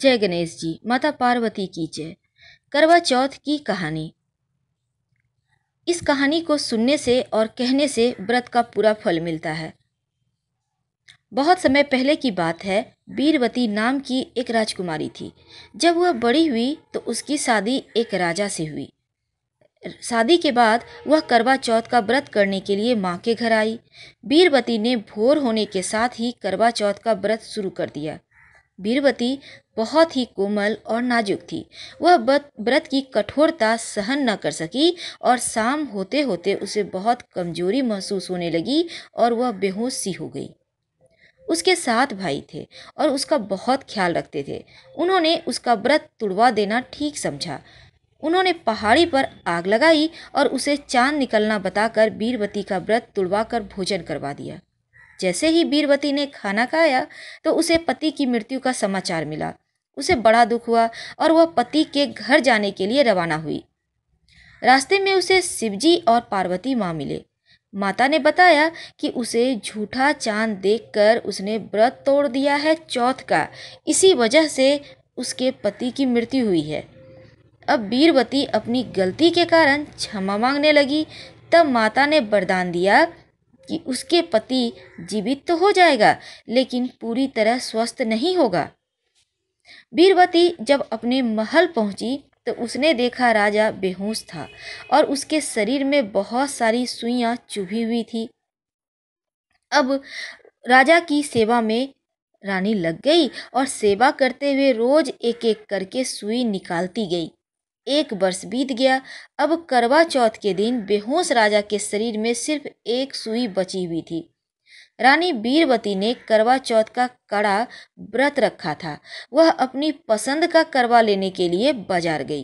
जय गणेश जी माता पार्वती की जय करवा चौथ की कहानी इस कहानी को सुनने से और कहने से व्रत का पूरा फल मिलता है बहुत समय पहले की बात है बीरवती नाम की एक राजकुमारी थी जब वह बड़ी हुई तो उसकी शादी एक राजा से हुई शादी के बाद वह करवा चौथ का व्रत करने के लिए माँ के घर आई बीरवती ने भोर होने के साथ ही करवा चौथ का व्रत शुरू कर दिया वीरवती बहुत ही कोमल और नाजुक थी वह व्रत की कठोरता सहन न कर सकी और शाम होते होते उसे बहुत कमजोरी महसूस होने लगी और वह बेहोश सी हो गई उसके सात भाई थे और उसका बहुत ख्याल रखते थे उन्होंने उसका व्रत तुड़वा देना ठीक समझा उन्होंने पहाड़ी पर आग लगाई और उसे चांद निकलना बताकर वीरवती का व्रत तुड़वा कर भोजन करवा दिया जैसे ही बीरवती ने खाना खाया तो उसे पति की मृत्यु का समाचार मिला उसे बड़ा दुख हुआ और वह पति के घर जाने के लिए रवाना हुई रास्ते में उसे शिवजी और पार्वती माँ मिले माता ने बताया कि उसे झूठा चांद देखकर उसने व्रत तोड़ दिया है चौथ का इसी वजह से उसके पति की मृत्यु हुई है अब बीरवती अपनी गलती के कारण क्षमा मांगने लगी तब माता ने वरदान दिया कि उसके पति जीवित तो हो जाएगा लेकिन पूरी तरह स्वस्थ नहीं होगा वीरवती जब अपने महल पहुंची तो उसने देखा राजा बेहोश था और उसके शरीर में बहुत सारी सुइयां चुभी हुई थी अब राजा की सेवा में रानी लग गई और सेवा करते हुए रोज एक एक करके सुई निकालती गई एक वर्ष बीत गया अब करवा चौथ के दिन बेहोश राजा के शरीर में सिर्फ एक सुई बची हुई थी रानी वीरवती ने करवा चौथ का कड़ा व्रत रखा था वह अपनी पसंद का करवा लेने के लिए बाजार गई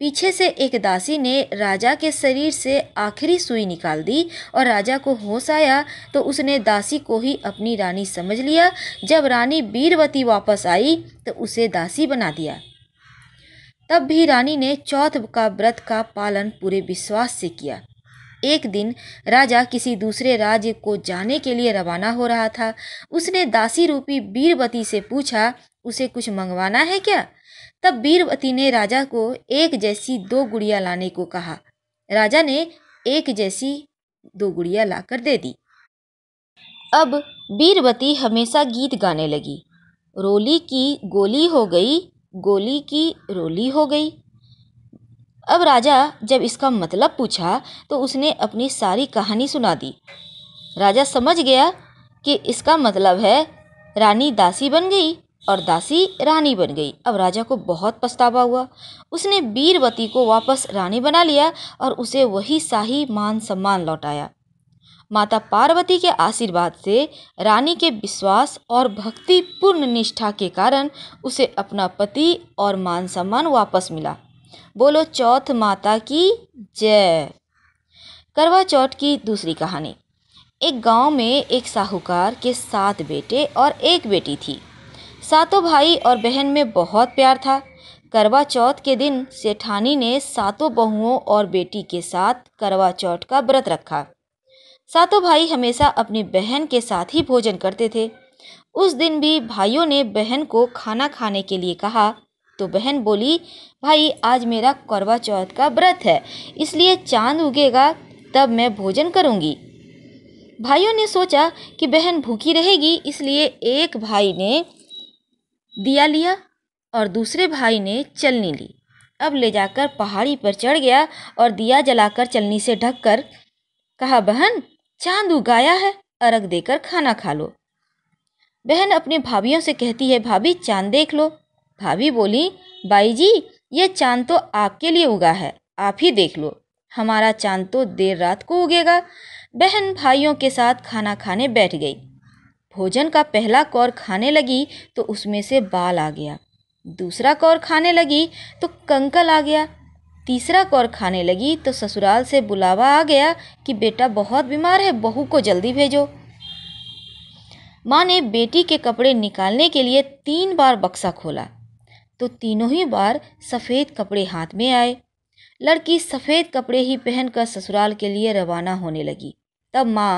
पीछे से एक दासी ने राजा के शरीर से आखिरी सुई निकाल दी और राजा को होश आया तो उसने दासी को ही अपनी रानी समझ लिया जब रानी वीरवती वापस आई तो उसे दासी बना दिया तब भी रानी ने चौथ का व्रत का पालन पूरे विश्वास से किया एक दिन राजा किसी दूसरे राज्य को जाने के लिए रवाना हो रहा था उसने दासी रूपी बीरवती से पूछा उसे कुछ मंगवाना है क्या तब बीरवती ने राजा को एक जैसी दो गुड़िया लाने को कहा राजा ने एक जैसी दो गुड़िया लाकर दे दी अब बीरवती हमेशा गीत गाने लगी रोली की गोली हो गई गोली की रोली हो गई अब राजा जब इसका मतलब पूछा तो उसने अपनी सारी कहानी सुना दी राजा समझ गया कि इसका मतलब है रानी दासी बन गई और दासी रानी बन गई अब राजा को बहुत पछतावा हुआ उसने वीरवती को वापस रानी बना लिया और उसे वही शाही मान सम्मान लौटाया माता पार्वती के आशीर्वाद से रानी के विश्वास और भक्तिपूर्ण निष्ठा के कारण उसे अपना पति और मान सम्मान वापस मिला बोलो चौथ माता की जय करवा चौथ की दूसरी कहानी एक गांव में एक साहूकार के सात बेटे और एक बेटी थी सातों भाई और बहन में बहुत प्यार था करवा चौथ के दिन सेठानी ने सातों बहुओं और बेटी के साथ करवा चौथ का व्रत रखा सातों भाई हमेशा अपनी बहन के साथ ही भोजन करते थे उस दिन भी भाइयों ने बहन को खाना खाने के लिए कहा तो बहन बोली भाई आज मेरा करवा चौथ का व्रत है इसलिए चांद उगेगा तब मैं भोजन करूँगी भाइयों ने सोचा कि बहन भूखी रहेगी इसलिए एक भाई ने दिया लिया और दूसरे भाई ने चलनी ली अब ले जाकर पहाड़ी पर चढ़ गया और दिया जलाकर चलनी से ढककर कहा बहन चांद उगाया है अर्घ देकर खाना खा लो बहन अपने भाभीियों से कहती है भाभी चांद देख लो भाभी बोली बाई जी ये चांद तो आपके लिए उगा है आप ही देख लो हमारा चांद तो देर रात को उगेगा बहन भाइयों के साथ खाना खाने बैठ गई भोजन का पहला कौर खाने लगी तो उसमें से बाल आ गया दूसरा कौर खाने लगी तो कंकल आ गया तीसरा कौर खाने लगी तो ससुराल से बुलावा आ गया कि बेटा बहुत बीमार है बहू को जल्दी भेजो माँ ने बेटी के कपड़े निकालने के लिए तीन बार बक्सा खोला तो तीनों ही बार सफ़ेद कपड़े हाथ में आए लड़की सफ़ेद कपड़े ही पहनकर ससुराल के लिए रवाना होने लगी तब माँ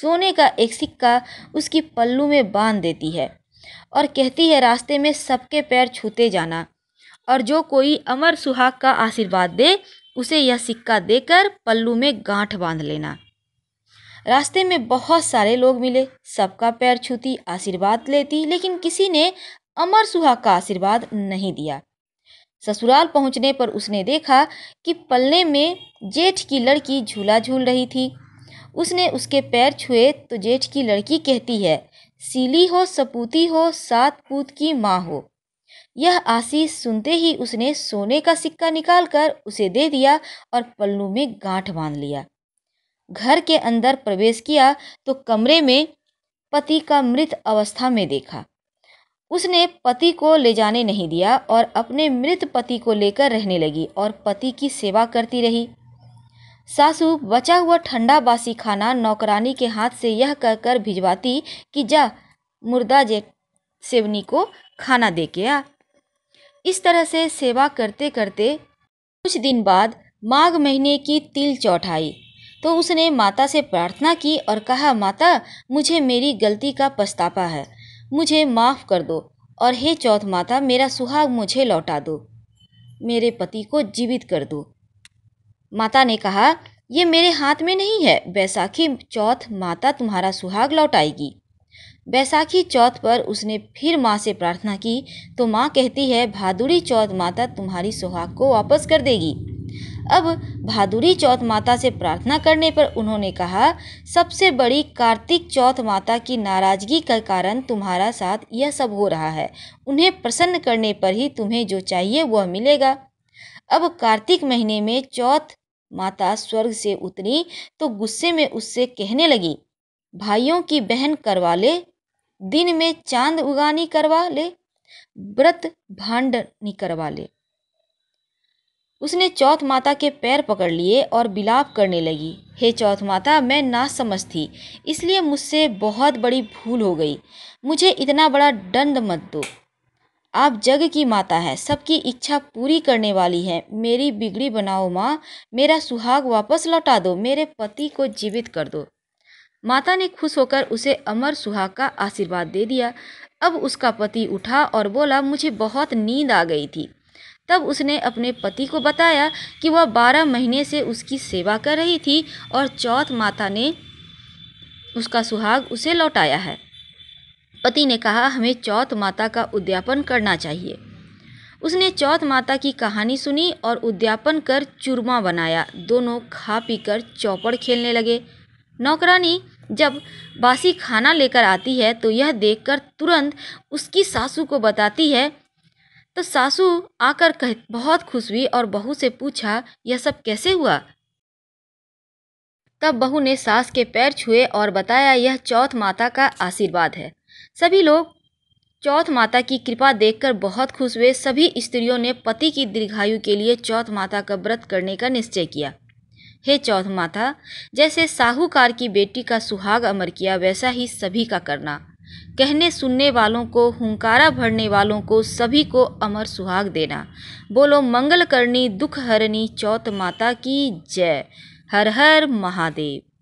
सोने का एक सिक्का उसकी पल्लू में बांध देती है और कहती है रास्ते में सबके पैर छूते जाना और जो कोई अमर सुहाग का आशीर्वाद दे उसे यह सिक्का देकर पल्लू में गांठ बांध लेना रास्ते में बहुत सारे लोग मिले सबका पैर छूती आशीर्वाद लेती लेकिन किसी ने अमर सुहाग का आशीर्वाद नहीं दिया ससुराल पहुंचने पर उसने देखा कि पल्ले में जेठ की लड़की झूला झूल रही थी उसने उसके पैर छुए तो जेठ की लड़की कहती है सीली हो सपूती हो सात पूत की माँ हो यह आशीष सुनते ही उसने सोने का सिक्का निकालकर उसे दे दिया और पल्लू में गांठ बांध लिया घर के अंदर प्रवेश किया तो कमरे में पति का मृत अवस्था में देखा उसने पति को ले जाने नहीं दिया और अपने मृत पति को लेकर रहने लगी और पति की सेवा करती रही सासू बचा हुआ ठंडा बासी खाना नौकरानी के हाथ से यह कहकर भिजवाती कि जा मुर्दा जे सेवनी को खाना दे के आ इस तरह से सेवा करते करते कुछ दिन बाद माघ महीने की तिल चौथ आई तो उसने माता से प्रार्थना की और कहा माता मुझे मेरी गलती का पछतावा है मुझे माफ़ कर दो और हे चौथ माता मेरा सुहाग मुझे लौटा दो मेरे पति को जीवित कर दो माता ने कहा यह मेरे हाथ में नहीं है बैसाखी चौथ माता तुम्हारा सुहाग लौटाएगी बैसाखी चौथ पर उसने फिर माँ से प्रार्थना की तो माँ कहती है भादुड़ी चौथ माता तुम्हारी सुहाग को वापस कर देगी अब भादुरी चौथ माता से प्रार्थना करने पर उन्होंने कहा सबसे बड़ी कार्तिक चौथ माता की नाराज़गी का कारण तुम्हारा साथ यह सब हो रहा है उन्हें प्रसन्न करने पर ही तुम्हें जो चाहिए वह मिलेगा अब कार्तिक महीने में चौथ माता स्वर्ग से उतरी तो गुस्से में उससे कहने लगी भाइयों की बहन करवा ले दिन में चांद उगानी करवा ले व्रत भांड करवा ले उसने चौथ माता के पैर पकड़ लिए और बिलाप करने लगी हे चौथ माता मैं ना समझ थी इसलिए मुझसे बहुत बड़ी भूल हो गई मुझे इतना बड़ा दंड मत दो आप जग की माता है सबकी इच्छा पूरी करने वाली है मेरी बिगड़ी बनाओ माँ मेरा सुहाग वापस लौटा दो मेरे पति को जीवित कर दो माता ने खुश होकर उसे अमर सुहाग का आशीर्वाद दे दिया अब उसका पति उठा और बोला मुझे बहुत नींद आ गई थी तब उसने अपने पति को बताया कि वह बारह महीने से उसकी सेवा कर रही थी और चौथ माता ने उसका सुहाग उसे लौटाया है पति ने कहा हमें चौथ माता का उद्यापन करना चाहिए उसने चौथ माता की कहानी सुनी और उद्यापन कर चूरमा बनाया दोनों खा पी कर चौपड़ खेलने लगे नौकरानी जब बासी खाना लेकर आती है तो यह देखकर तुरंत उसकी सासू को बताती है तो सासू आकर कह बहुत खुश हुई और बहू से पूछा यह सब कैसे हुआ तब बहू ने सास के पैर छुए और बताया यह चौथ माता का आशीर्वाद है सभी लोग चौथ माता की कृपा देखकर बहुत खुश हुए सभी स्त्रियों ने पति की दीर्घायु के लिए चौथ माता का व्रत करने का निश्चय किया हे चौथ माता जैसे साहूकार की बेटी का सुहाग अमर किया वैसा ही सभी का करना कहने सुनने वालों को हुंकारा भरने वालों को सभी को अमर सुहाग देना बोलो मंगल करनी दुख हरनी चौथ माता की जय हर हर महादेव